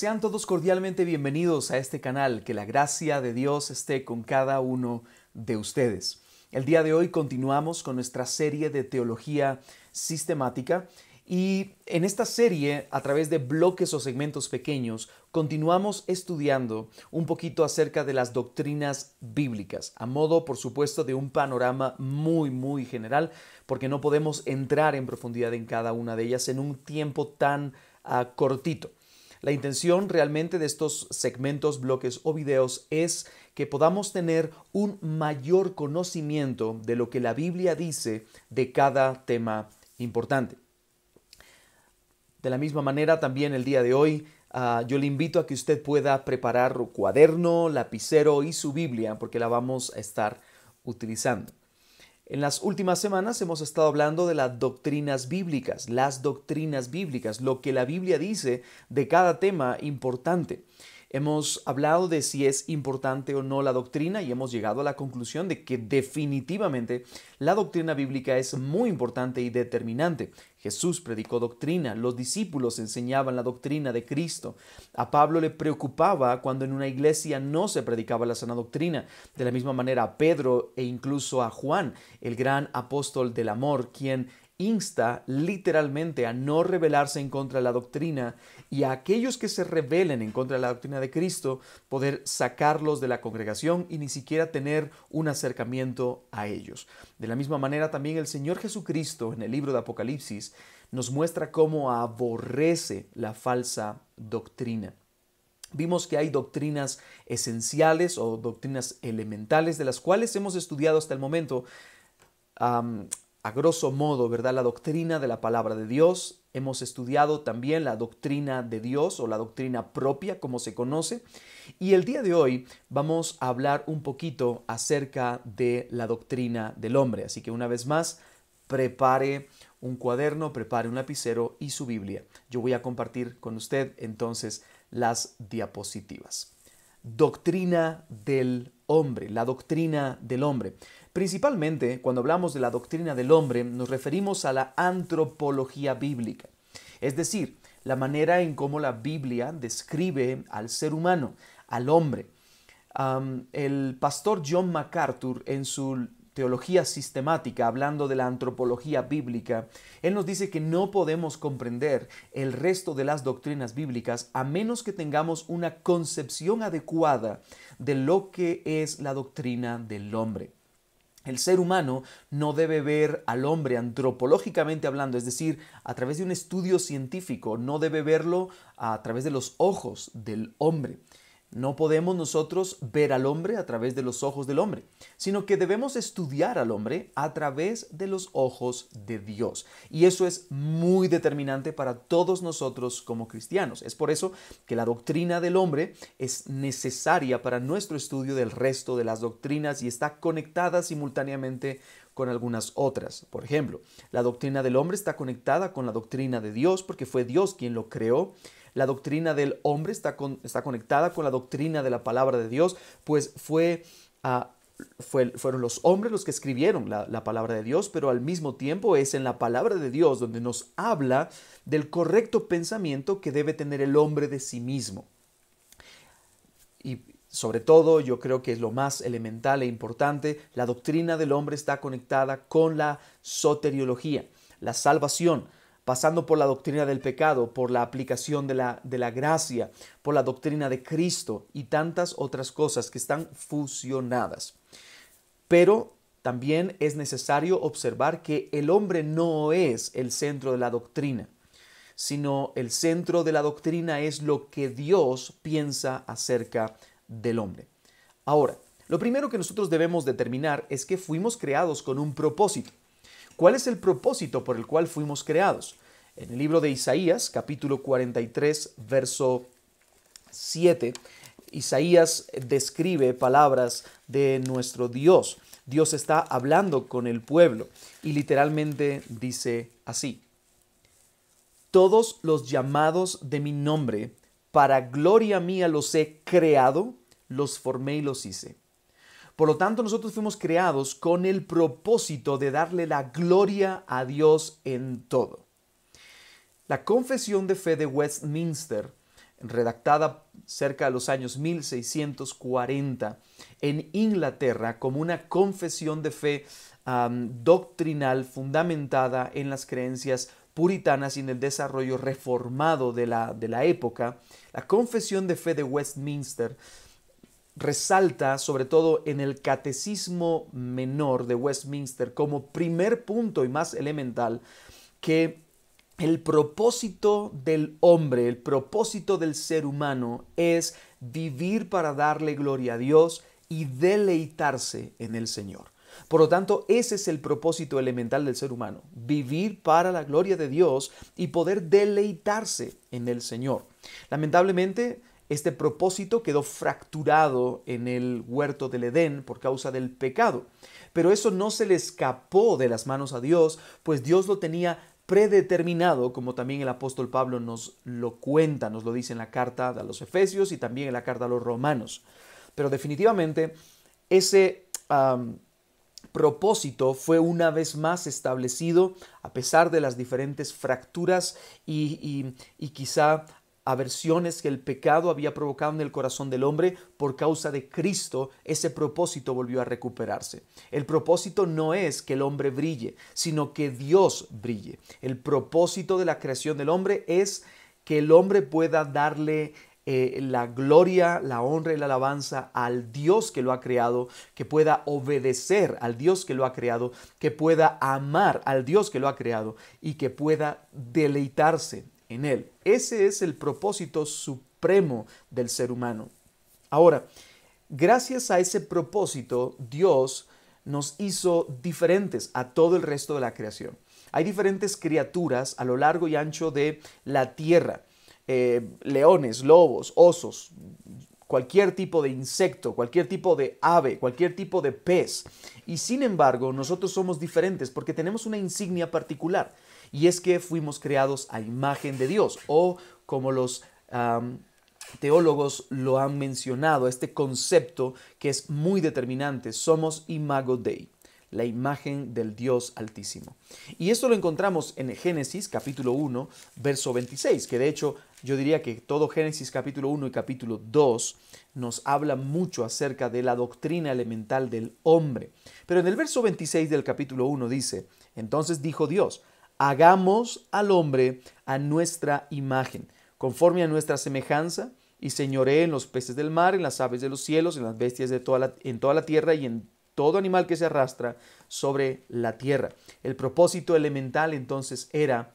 Sean todos cordialmente bienvenidos a este canal, que la gracia de Dios esté con cada uno de ustedes. El día de hoy continuamos con nuestra serie de teología sistemática y en esta serie, a través de bloques o segmentos pequeños, continuamos estudiando un poquito acerca de las doctrinas bíblicas, a modo, por supuesto, de un panorama muy, muy general, porque no podemos entrar en profundidad en cada una de ellas en un tiempo tan ah, cortito. La intención realmente de estos segmentos, bloques o videos es que podamos tener un mayor conocimiento de lo que la Biblia dice de cada tema importante. De la misma manera, también el día de hoy ah, yo le invito a que usted pueda preparar cuaderno, lapicero y su Biblia porque la vamos a estar utilizando. En las últimas semanas hemos estado hablando de las doctrinas bíblicas, las doctrinas bíblicas, lo que la Biblia dice de cada tema importante. Hemos hablado de si es importante o no la doctrina y hemos llegado a la conclusión de que definitivamente la doctrina bíblica es muy importante y determinante. Jesús predicó doctrina, los discípulos enseñaban la doctrina de Cristo. A Pablo le preocupaba cuando en una iglesia no se predicaba la sana doctrina. De la misma manera a Pedro e incluso a Juan, el gran apóstol del amor, quien insta literalmente a no rebelarse en contra de la doctrina y a aquellos que se rebelen en contra de la doctrina de Cristo, poder sacarlos de la congregación y ni siquiera tener un acercamiento a ellos. De la misma manera también el Señor Jesucristo en el libro de Apocalipsis nos muestra cómo aborrece la falsa doctrina. Vimos que hay doctrinas esenciales o doctrinas elementales de las cuales hemos estudiado hasta el momento, a grosso modo, ¿verdad? La doctrina de la palabra de Dios. Hemos estudiado también la doctrina de Dios o la doctrina propia, como se conoce. Y el día de hoy vamos a hablar un poquito acerca de la doctrina del hombre. Así que una vez más, prepare un cuaderno, prepare un lapicero y su Biblia. Yo voy a compartir con usted entonces las diapositivas. Doctrina del hombre, la doctrina del hombre. Principalmente, cuando hablamos de la doctrina del hombre, nos referimos a la antropología bíblica, es decir, la manera en cómo la Biblia describe al ser humano, al hombre. el pastor John MacArthur, en su teología sistemática, hablando de la antropología bíblica, él nos dice que no podemos comprender el resto de las doctrinas bíblicas a menos que tengamos una concepción adecuada de lo que es la doctrina del hombre. El ser humano no debe ver al hombre antropológicamente hablando, es decir, a través de un estudio científico, no debe verlo a través de los ojos del hombre. No podemos nosotros ver al hombre a través de los ojos del hombre, sino que debemos estudiar al hombre a través de los ojos de Dios. Y eso es muy determinante para todos nosotros como cristianos. Es por eso que la doctrina del hombre es necesaria para nuestro estudio del resto de las doctrinas y está conectada simultáneamente con algunas otras. Por ejemplo, la doctrina del hombre está conectada con la doctrina de Dios porque fue Dios quien lo creó la doctrina del hombre está, está conectada con la doctrina de la palabra de Dios, pues ah, fue, fueron los hombres los que escribieron la, la palabra de Dios, pero al mismo tiempo es en la palabra de Dios donde nos habla del correcto pensamiento que debe tener el hombre de sí mismo. Y, sobre todo, yo creo que es lo más elemental e importante, la doctrina del hombre está conectada con la soteriología, la salvación, pasando por la doctrina del pecado, por la aplicación de la, de la gracia, por la doctrina de Cristo y tantas otras cosas que están fusionadas. Pero también es necesario observar que el hombre no es el centro de la doctrina, sino el centro de la doctrina es lo que Dios piensa acerca del hombre. Ahora, lo primero que nosotros debemos determinar es que fuimos creados con un propósito. ¿Cuál es el propósito por el cual fuimos creados? En el libro de Isaías, capítulo 43, verso 7, Isaías describe palabras de nuestro Dios. Dios está hablando con el pueblo y literalmente dice así, todos los llamados de mi nombre, para gloria mía los he creado, los formé y los hice. Por lo tanto, nosotros fuimos creados con el propósito de darle la gloria a Dios en todo. La Confesión de Fe de Westminster, redactada cerca de los años 1640 en Inglaterra como una confesión de fe doctrinal fundamentada en las creencias puritanas y en el desarrollo reformado de la, de la época, la Confesión de Fe de Westminster resalta, sobre todo en el Catecismo Menor de Westminster, como primer punto y más elemental, que el propósito del hombre, el propósito del ser humano es vivir para darle gloria a Dios y deleitarse en el Señor. Por lo tanto, ese es el propósito elemental del ser humano, vivir para la gloria de Dios y poder deleitarse en el Señor. Lamentablemente, este propósito quedó fracturado en el huerto del Edén por causa del pecado. Pero eso no se le escapó de las manos a Dios, pues Dios lo tenía predeterminado, como también el apóstol Pablo nos lo cuenta, nos lo dice en la carta a los Efesios y también en la carta a los Romanos. Pero definitivamente ese propósito fue una vez más establecido a pesar de las diferentes fracturas y, y, y quizá aversiones que el pecado había provocado en el corazón del hombre, por causa de Cristo, ese propósito volvió a recuperarse. El propósito no es que el hombre brille, sino que Dios brille. El propósito de la creación del hombre es que el hombre pueda darle eh, la gloria, la honra y la alabanza al Dios que lo ha creado, que pueda obedecer al Dios que lo ha creado, que pueda amar al Dios que lo ha creado y que pueda deleitarse en Él. Ese es el propósito supremo del ser humano. Ahora, gracias a ese propósito, Dios nos hizo diferentes a todo el resto de la creación. Hay diferentes criaturas a lo largo y ancho de la tierra. Eh, leones, lobos, osos, cualquier tipo de insecto, cualquier tipo de ave, cualquier tipo de pez. Y sin embargo, nosotros somos diferentes porque tenemos una insignia particular. Y es que fuimos creados a imagen de Dios, o como los teólogos lo han mencionado, este concepto que es muy determinante, somos imago Dei la imagen del Dios Altísimo. Y esto lo encontramos en Génesis capítulo 1, verso 26, que de hecho yo diría que todo Génesis capítulo 1 y capítulo 2 nos habla mucho acerca de la doctrina elemental del hombre. Pero en el verso 26 del capítulo 1 dice, entonces dijo Dios, hagamos al hombre a nuestra imagen, conforme a nuestra semejanza, y señoree en los peces del mar, en las aves de los cielos, en las bestias de toda la, en toda la tierra y en todo animal que se arrastra sobre la tierra. El propósito elemental entonces era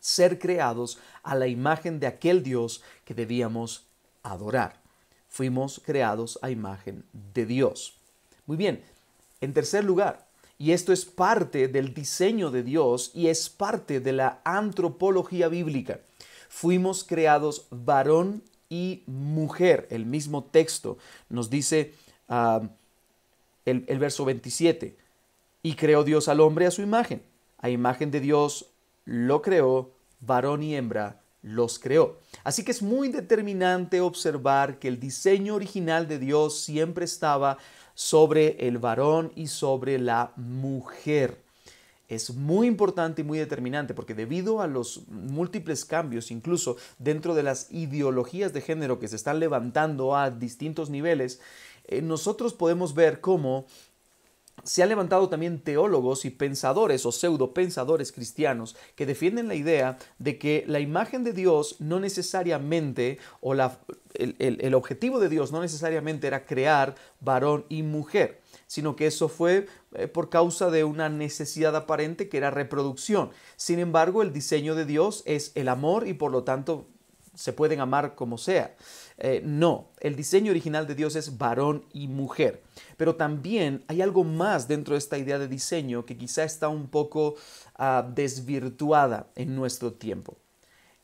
ser creados a la imagen de aquel Dios que debíamos adorar. Fuimos creados a imagen de Dios. Muy bien, en tercer lugar, y esto es parte del diseño de Dios y es parte de la antropología bíblica. Fuimos creados varón y mujer. El mismo texto nos dice ah, el, el verso 27. Y creó Dios al hombre a su imagen. A imagen de Dios lo creó, varón y hembra los creó. Así que es muy determinante observar que el diseño original de Dios siempre estaba sobre el varón y sobre la mujer. Es muy importante y muy determinante porque debido a los múltiples cambios, incluso dentro de las ideologías de género que se están levantando a distintos niveles, eh, nosotros podemos ver cómo se han levantado también teólogos y pensadores o pseudo pensadores cristianos que defienden la idea de que la imagen de Dios no necesariamente, o la, el objetivo de Dios no necesariamente era crear varón y mujer, sino que eso fue eh, por causa de una necesidad aparente que era reproducción. Sin embargo, el diseño de Dios es el amor y por lo tanto se pueden amar como sea. Eh, no, el diseño original de Dios es varón y mujer. Pero también hay algo más dentro de esta idea de diseño que quizá está un poco ah, desvirtuada en nuestro tiempo.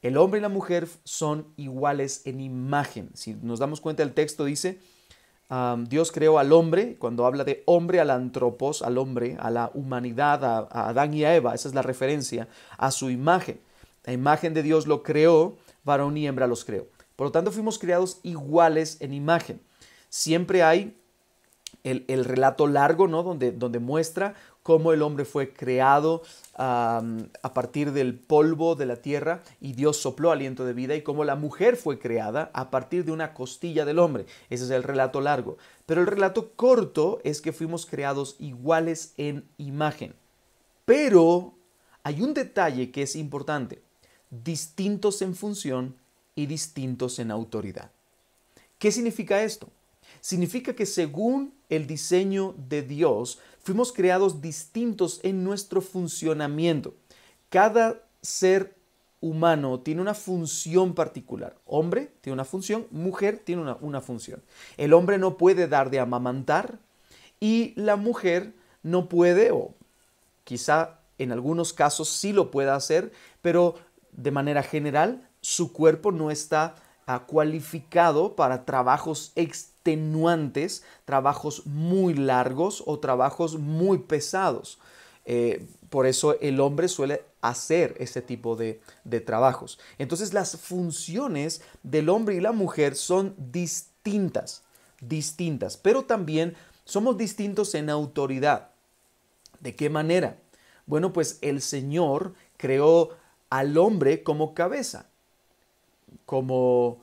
El hombre y la mujer son iguales en imagen. Si nos damos cuenta, el texto dice, ah, Dios creó al hombre, cuando habla de hombre, al antropos, al hombre, a la humanidad, a Adán y a Eva, esa es la referencia, a su imagen. La imagen de Dios lo creó, varón y hembra los creó. Por lo tanto, fuimos creados iguales en imagen. Siempre hay el, relato largo, ¿no? Donde, donde muestra cómo el hombre fue creado a partir del polvo de la tierra y Dios sopló aliento de vida y cómo la mujer fue creada a partir de una costilla del hombre. Ese es el relato largo. Pero el relato corto es que fuimos creados iguales en imagen. Pero hay un detalle que es importante. Distintos en función distintos en autoridad. ¿Qué significa esto? Significa que según el diseño de Dios, fuimos creados distintos en nuestro funcionamiento. Cada ser humano tiene una función particular. Hombre tiene una función, mujer tiene una, una, función. El hombre no puede dar de amamantar y la mujer no puede, o quizá en algunos casos sí lo pueda hacer, pero de manera general su cuerpo no está ah, cualificado para trabajos extenuantes, trabajos muy largos o trabajos muy pesados. Eh, por eso el hombre suele hacer ese tipo de trabajos. Entonces las funciones del hombre y la mujer son distintas, distintas, pero también somos distintos en autoridad. ¿De qué manera? Bueno, pues el Señor creó al hombre como cabeza como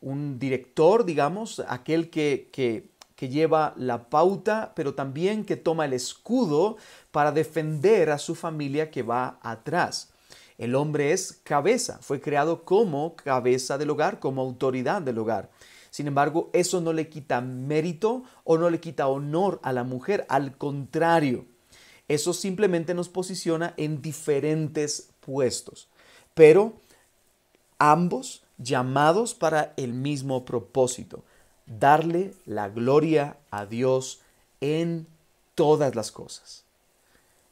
un director, digamos, aquel que, que, lleva la pauta, pero también que toma el escudo para defender a su familia que va atrás. El hombre es cabeza, fue creado como cabeza del hogar, como autoridad del hogar. Sin embargo, eso no le quita mérito o no le quita honor a la mujer, al contrario, eso simplemente nos posiciona en diferentes puestos. Pero ambos llamados para el mismo propósito, darle la gloria a Dios en todas las cosas.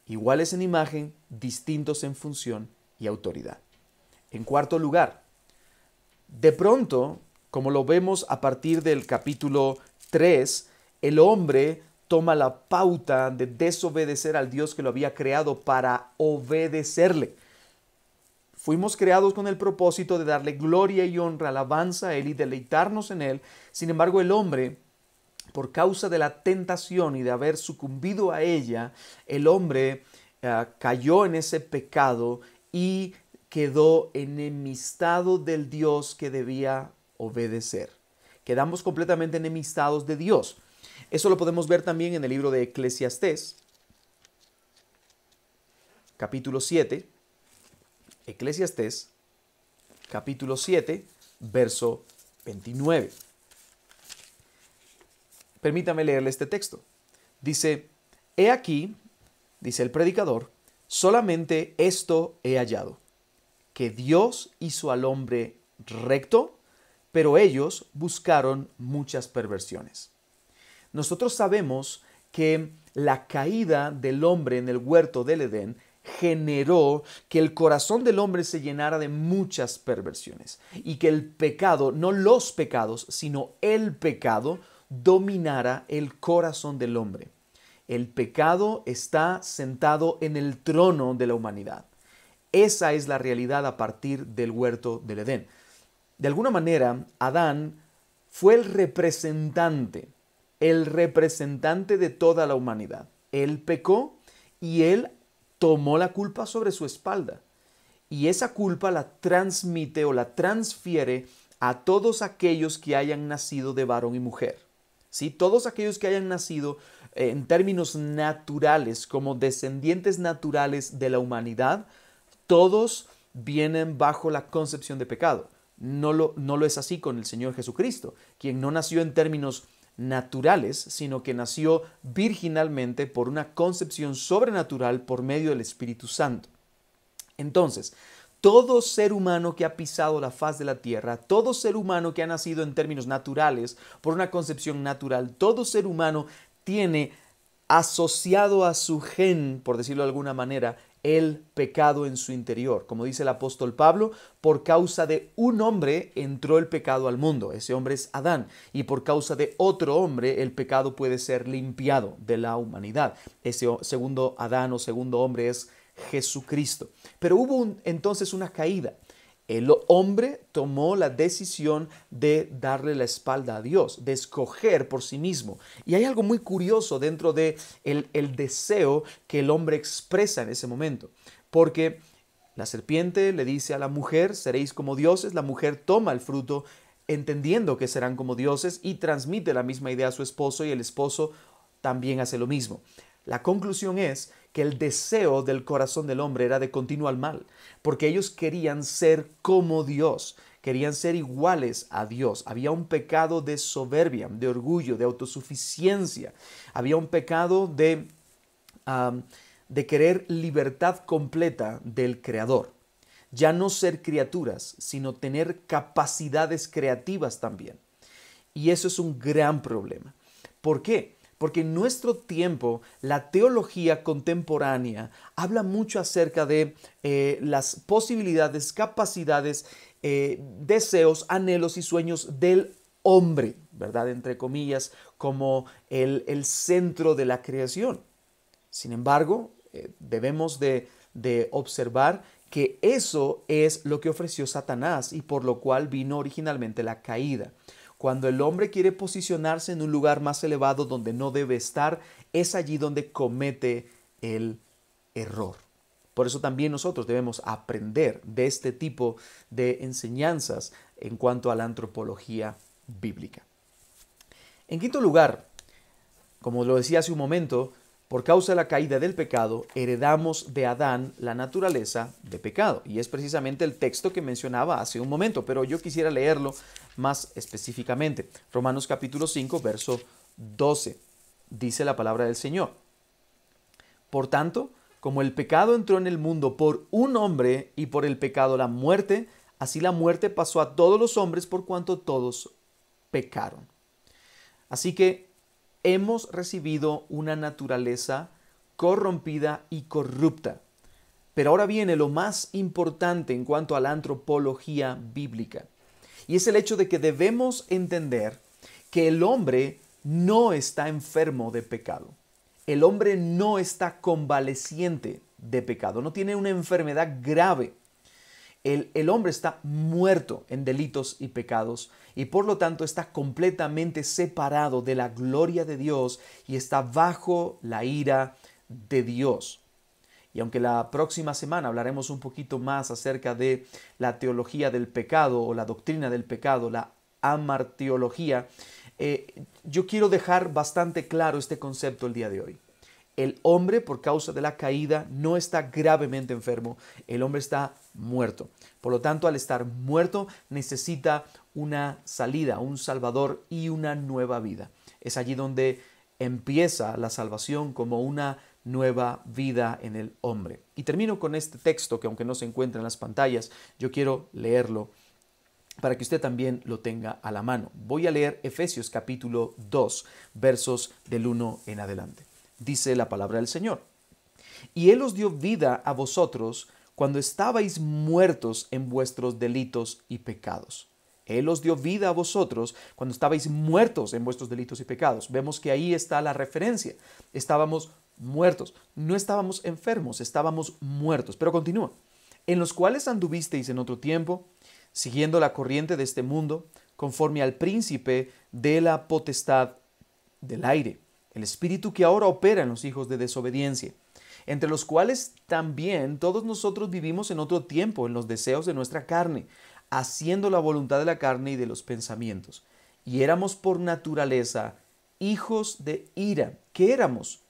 Iguales en imagen, distintos en función y autoridad. En cuarto lugar, de pronto, como lo vemos a partir del capítulo 3, el hombre toma la pauta de desobedecer al Dios que lo había creado para obedecerle. Fuimos creados con el propósito de darle gloria y honra, alabanza a Él y deleitarnos en Él. Sin embargo, el hombre, por causa de la tentación y de haber sucumbido a ella, el hombre eh, cayó en ese pecado y quedó enemistado del Dios que debía obedecer. Quedamos completamente enemistados de Dios. Eso lo podemos ver también en el libro de Eclesiastés, capítulo 7 Eclesiastés capítulo 7, verso 29. Permítame leerle este texto. Dice, he aquí, dice el predicador, solamente esto he hallado, que Dios hizo al hombre recto, pero ellos buscaron muchas perversiones. Nosotros sabemos que la caída del hombre en el huerto del Edén generó que el corazón del hombre se llenara de muchas perversiones y que el pecado, no los pecados, sino el pecado, dominara el corazón del hombre. El pecado está sentado en el trono de la humanidad. Esa es la realidad a partir del huerto del Edén. De alguna manera, Adán fue el representante, el representante de toda la humanidad. Él pecó y él tomó la culpa sobre su espalda y esa culpa la transmite o la transfiere a todos aquellos que hayan nacido de varón y mujer. ¿Sí? Todos aquellos que hayan nacido eh, en términos naturales, como descendientes naturales de la humanidad, todos vienen bajo la concepción de pecado. No lo, no lo es así con el Señor Jesucristo, quien no nació en términos naturales, sino que nació virginalmente por una concepción sobrenatural por medio del Espíritu Santo. Entonces, todo ser humano que ha pisado la faz de la tierra, todo ser humano que ha nacido en términos naturales, por una concepción natural, todo ser humano tiene asociado a su gen, por decirlo de alguna manera, el pecado en su interior. Como dice el apóstol Pablo, por causa de un hombre entró el pecado al mundo, ese hombre es Adán, y por causa de otro hombre el pecado puede ser limpiado de la humanidad. Ese segundo Adán o segundo hombre es Jesucristo. Pero hubo entonces una caída el hombre tomó la decisión de darle la espalda a Dios, de escoger por sí mismo. Y hay algo muy curioso dentro de el, deseo que el hombre expresa en ese momento, porque la serpiente le dice a la mujer, seréis como dioses, la mujer toma el fruto entendiendo que serán como dioses y transmite la misma idea a su esposo y el esposo también hace lo mismo. La conclusión es que el deseo del corazón del hombre era de continuar al mal, porque ellos querían ser como Dios, querían ser iguales a Dios. Había un pecado de soberbia, de orgullo, de autosuficiencia. Había un pecado de, de querer libertad completa del Creador. Ya no ser criaturas, sino tener capacidades creativas también. Y eso es un gran problema. ¿Por qué? porque en nuestro tiempo la teología contemporánea habla mucho acerca de eh, las posibilidades, capacidades, eh, deseos, anhelos y sueños del hombre, ¿verdad? Entre comillas, como el, centro de la creación. Sin embargo, eh, debemos de, de observar que eso es lo que ofreció Satanás y por lo cual vino originalmente la caída. Cuando el hombre quiere posicionarse en un lugar más elevado donde no debe estar, es allí donde comete el error. Por eso también nosotros debemos aprender de este tipo de enseñanzas en cuanto a la antropología bíblica. En quinto lugar, como lo decía hace un momento, por causa de la caída del pecado, heredamos de Adán la naturaleza de pecado. Y es precisamente el texto que mencionaba hace un momento, pero yo quisiera leerlo más específicamente. Romanos capítulo 5, verso 12. Dice la palabra del Señor. Por tanto, como el pecado entró en el mundo por un hombre y por el pecado la muerte, así la muerte pasó a todos los hombres por cuanto todos pecaron. Así que hemos recibido una naturaleza corrompida y corrupta. Pero ahora viene lo más importante en cuanto a la antropología bíblica, y es el hecho de que debemos entender que el hombre no está enfermo de pecado. El hombre no está convaleciente de pecado, no tiene una enfermedad grave el, hombre está muerto en delitos y pecados y por lo tanto está completamente separado de la gloria de Dios y está bajo la ira de Dios. Y aunque la próxima semana hablaremos un poquito más acerca de la teología del pecado o la doctrina del pecado, la amarteología, eh, yo quiero dejar bastante claro este concepto el día de hoy. El hombre, por causa de la caída, no está gravemente enfermo. El hombre está muerto. Por lo tanto, al estar muerto, necesita una salida, un salvador y una nueva vida. Es allí donde empieza la salvación como una nueva vida en el hombre. Y termino con este texto que aunque no se encuentra en las pantallas, yo quiero leerlo para que usted también lo tenga a la mano. Voy a leer Efesios capítulo 2, versos del 1 en adelante. Dice la palabra del Señor. Y Él os dio vida a vosotros cuando estabais muertos en vuestros delitos y pecados. Él os dio vida a vosotros cuando estabais muertos en vuestros delitos y pecados. Vemos que ahí está la referencia. Estábamos muertos. No estábamos enfermos, estábamos muertos. Pero continúa. En los cuales anduvisteis en otro tiempo, siguiendo la corriente de este mundo, conforme al príncipe de la potestad del aire, el espíritu que ahora opera en los hijos de desobediencia entre los cuales también todos nosotros vivimos en otro tiempo, en los deseos de nuestra carne, haciendo la voluntad de la carne y de los pensamientos. Y éramos por naturaleza hijos de ira. ¿Qué éramos?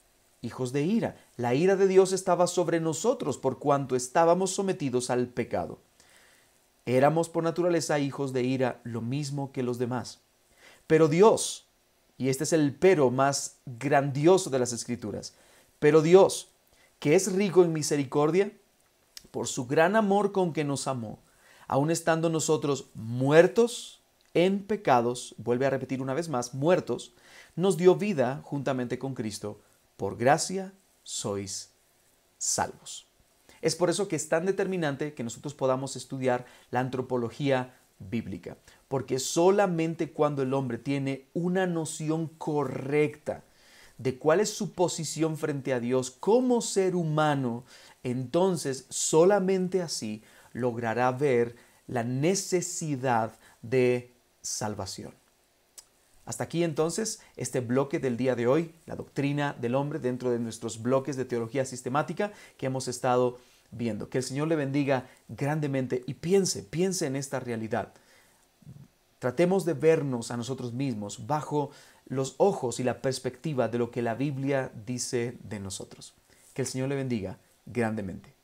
Hijos de ira. La ira de Dios estaba sobre nosotros por cuanto estábamos sometidos al pecado. Éramos por naturaleza hijos de ira, lo mismo que los demás. Pero Dios, y este es el pero más grandioso de las escrituras, pero Dios, que es rico en misericordia, por su gran amor con que nos amó, aun estando nosotros muertos en pecados, vuelve a repetir una vez más, muertos, nos dio vida juntamente con Cristo. Por gracia sois salvos. Es por eso que es tan determinante que nosotros podamos estudiar la antropología bíblica, porque solamente cuando el hombre tiene una noción correcta de cuál es su posición frente a Dios como ser humano, entonces solamente así logrará ver la necesidad de salvación. Hasta aquí entonces este bloque del día de hoy, la doctrina del hombre dentro de nuestros bloques de teología sistemática que hemos estado viendo. Que el Señor le bendiga grandemente y piense, piense en esta realidad. Tratemos de vernos a nosotros mismos bajo los ojos y la perspectiva de lo que la Biblia dice de nosotros. Que el Señor le bendiga grandemente.